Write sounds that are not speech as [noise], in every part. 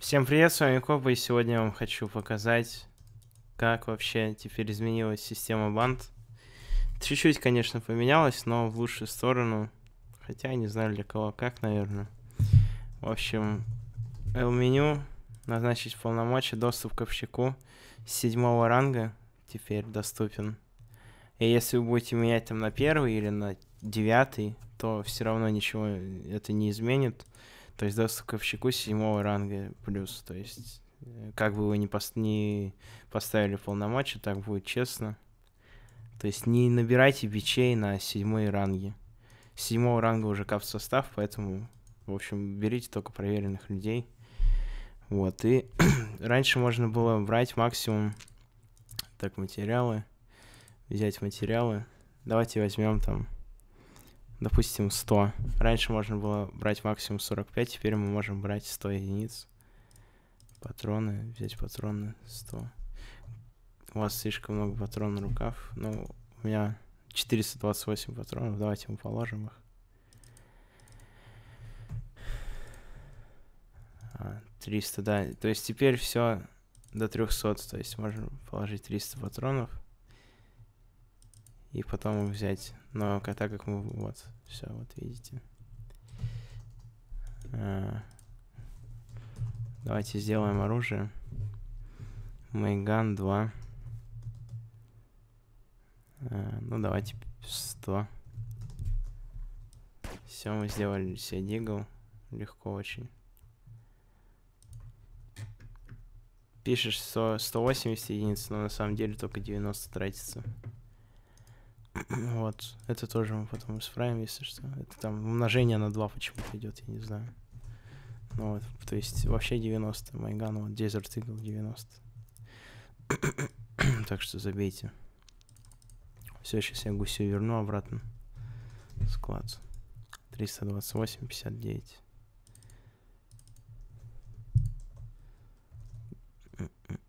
Всем привет, с вами Коба и сегодня я вам хочу показать, как вообще теперь изменилась система банд. Чуть-чуть, конечно, поменялась, но в лучшую сторону, хотя не знаю для кого как, наверное. В общем, L-меню, назначить полномочия, доступ к общаку седьмого ранга теперь доступен. И если вы будете менять там на первый или на девятый, то все равно ничего это не изменит. То есть доставковщику седьмого ранга плюс. То есть э, как бы вы ни, пос... ни поставили полномочия, так будет честно. То есть не набирайте бичей на седьмой ранге. С седьмого ранга уже кап состав, поэтому, в общем, берите только проверенных людей. Вот, и [clears throat] раньше можно было брать максимум, так, материалы, взять материалы. Давайте возьмем там допустим, 100. Раньше можно было брать максимум 45, теперь мы можем брать 100 единиц. Патроны, взять патроны 100. У вас слишком много патронов на рукав. Ну, у меня 428 патронов, давайте мы положим их. А, 300, да. То есть теперь все до 300, то есть можем положить 300 патронов. И потом взять но так как мы... Вот, все, вот видите. А. Давайте сделаем оружие. Мейган 2. А, ну, давайте 100. Все, мы сделали себе дигл. Легко очень. Пишешь 100, 180 единиц, но на самом деле только 90 тратится. Вот, это тоже мы потом исправим, если что. Это там умножение на 2 почему-то идет, я не знаю. Ну вот, то есть вообще 90, Майган, вот Desert Eagle 90. [coughs] так что забейте. Все, сейчас я гусю верну обратно. Склад. 328, 59.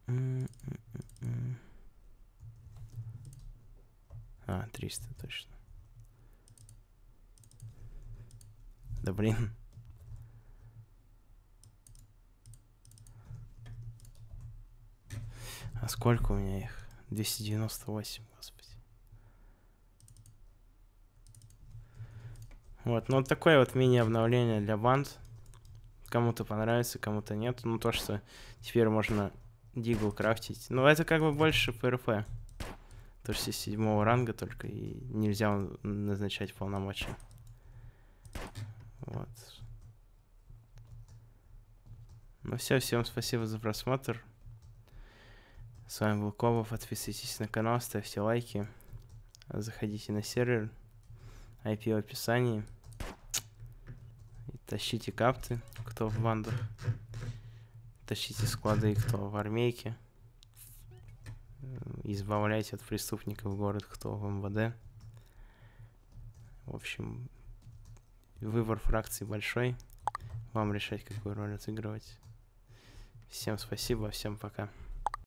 Mm-mm. А, 300 точно. Да блин. А сколько у меня их? 298, господи. Вот, ну вот такое вот мини-обновление для банд. Кому-то понравится, кому-то нет. Ну то, что теперь можно дигл крафтить. Ну это как бы больше ПРП. Тоже все седьмого ранга только, и нельзя назначать полномочия. Вот. Ну все, всем спасибо за просмотр. С вами был Кобов, подписывайтесь на канал, ставьте лайки, заходите на сервер, IP в описании, и тащите капты, кто в бандах, тащите склады, кто в армейке избавляйте от преступников город, кто в МВД. В общем, выбор фракции большой. Вам решать, какую роль отыгрывать. Всем спасибо, всем пока.